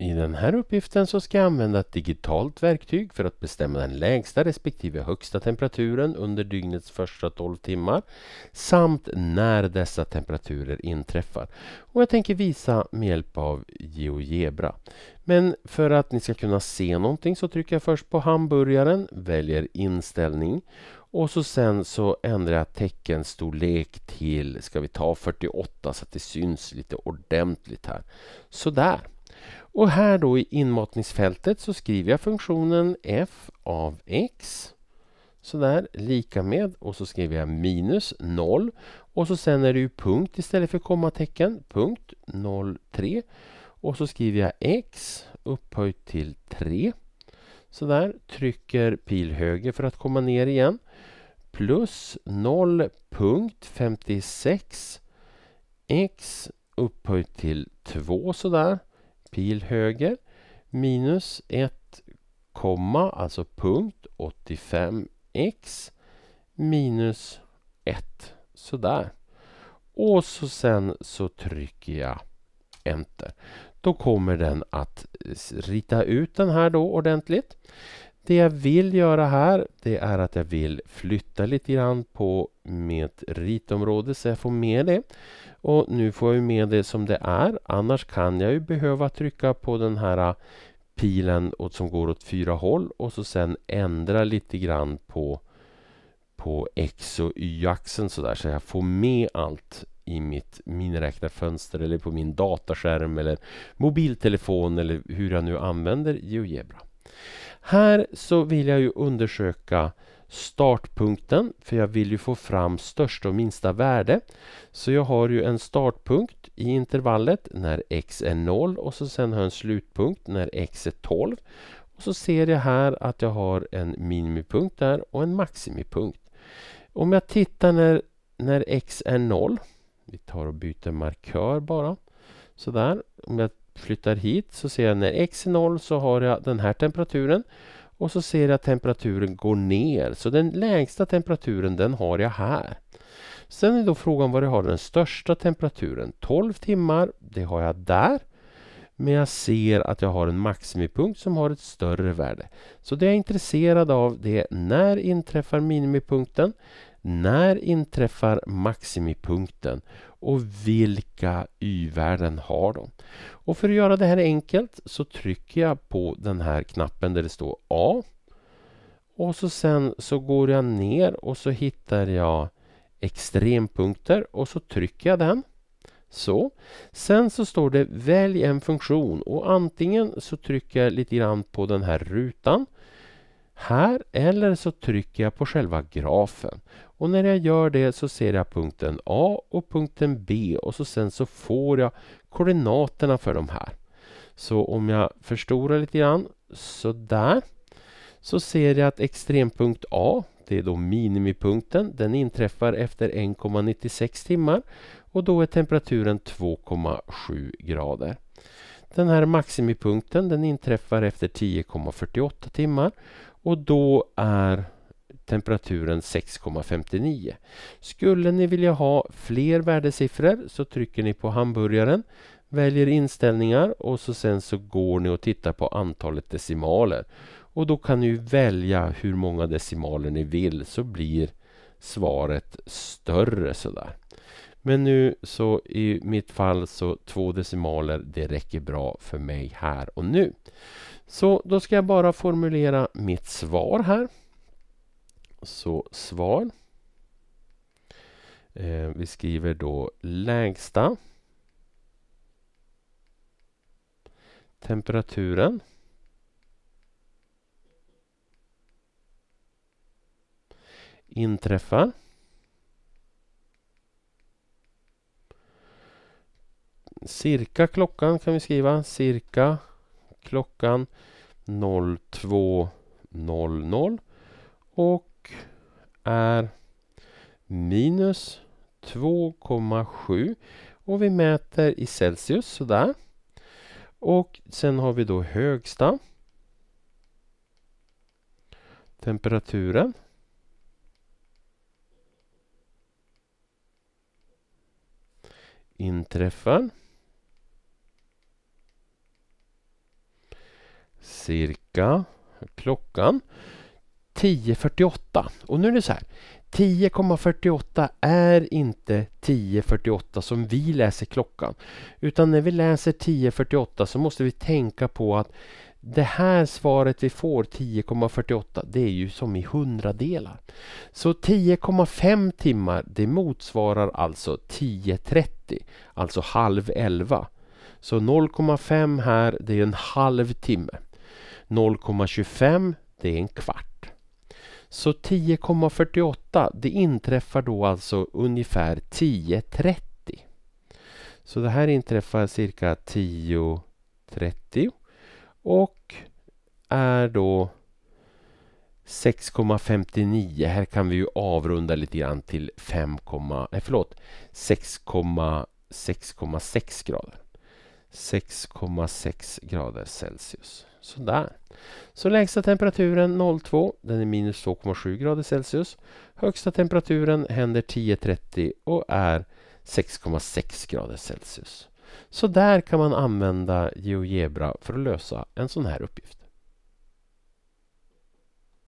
I den här uppgiften så ska jag använda ett digitalt verktyg för att bestämma den lägsta respektive högsta temperaturen under dygnets första 12 timmar samt när dessa temperaturer inträffar. Och jag tänker visa med hjälp av GeoGebra. Men för att ni ska kunna se någonting så trycker jag först på hamburgaren, väljer inställning och så sen så ändrar jag teckenstorlek till, ska vi ta 48 så att det syns lite ordentligt här. Sådär. Och här då i inmatningsfältet så skriver jag funktionen f av x sådär, lika med och så skriver jag minus 0 och så sen är det ju punkt istället för kommatecken, punkt 03 och så skriver jag x upphöjt till 3 sådär, trycker pil höger för att komma ner igen plus 0.56 x upphöjt till 2 sådär pil höger, minus 1, komma, alltså punkt 85x minus 1. Sådär. Och så sen så trycker jag enter. Då kommer den att rita ut den här då ordentligt. Det jag vill göra här det är att jag vill flytta lite grann på mitt ritområde så jag får med det. Och nu får jag med det som det är. Annars kan jag ju behöva trycka på den här pilen som går åt fyra håll och så sen ändra lite grann på, på X och Y-axeln sådär så jag får med allt i mitt miniräknarfönster eller på min dataskärm eller mobiltelefon eller hur jag nu använder GeoGebra. Här så vill jag ju undersöka startpunkten för jag vill ju få fram största och minsta värde. Så jag har ju en startpunkt i intervallet när x är 0 och så sen har jag en slutpunkt när x är 12. Och så ser jag här att jag har en minimipunkt där och en maximipunkt. Om jag tittar när, när x är 0. Vi tar och byter markör bara. Sådär. Om jag flyttar hit så ser jag när x är 0 så har jag den här temperaturen. Och så ser jag att temperaturen går ner. Så den lägsta temperaturen den har jag här. Sen är då frågan var jag har den största temperaturen. 12 timmar, det har jag där. Men jag ser att jag har en maximipunkt som har ett större värde. Så det jag är intresserad av det är när inträffar minimipunkten? När inträffar maximipunkten och vilka y-värden har de? Och för att göra det här enkelt så trycker jag på den här knappen där det står A. Och så sen så går jag ner och så hittar jag extrempunkter och så trycker jag den. Så. Sen så står det välj en funktion och antingen så trycker jag lite grann på den här rutan här eller så trycker jag på själva grafen. Och när jag gör det så ser jag punkten A och punkten B och så sen så får jag koordinaterna för de här. Så om jag förstorar lite grann så där så ser jag att extrempunkt A, det är då minimipunkten, den inträffar efter 1,96 timmar och då är temperaturen 2,7 grader. Den här maximipunkten den inträffar efter 10,48 timmar och då är temperaturen 6,59. Skulle ni vilja ha fler värdesiffror så trycker ni på hamburgaren, väljer inställningar och så sen så går ni och tittar på antalet decimaler. Och då kan ni välja hur många decimaler ni vill så blir svaret större sådär. Men nu så i mitt fall så två decimaler, det räcker bra för mig här och nu. Så då ska jag bara formulera mitt svar här. Så svar. Eh, vi skriver då lägsta temperaturen inträffar cirka klockan kan vi skriva. Cirka klockan 02.00 och är minus 2,7 och vi mäter i Celsius sådär. Och sen har vi då högsta temperaturen. Inträffar. cirka klockan 10.48. Och nu är det så här. 10,48 är inte 10.48 som vi läser klockan. Utan när vi läser 10.48 så måste vi tänka på att det här svaret vi får, 10,48, det är ju som i hundradelar. Så 10,5 timmar, det motsvarar alltså 10.30, alltså halv 11. Så 0,5 här, det är en halv timme. 0,25 det är en kvart. Så 10,48 det inträffar då alltså ungefär 10.30. Så det här inträffar cirka 10.30 och är då 6,59. Här kan vi ju avrunda lite grann till 5, eh, förlåt 6,6 grader. 6,6 grader Celsius. Sådär. Så lägsta temperaturen 02, den är minus 2,7 grader Celsius. Högsta temperaturen händer 10.30 och är 6,6 grader Celsius. Så där kan man använda GeoGebra för att lösa en sån här uppgift.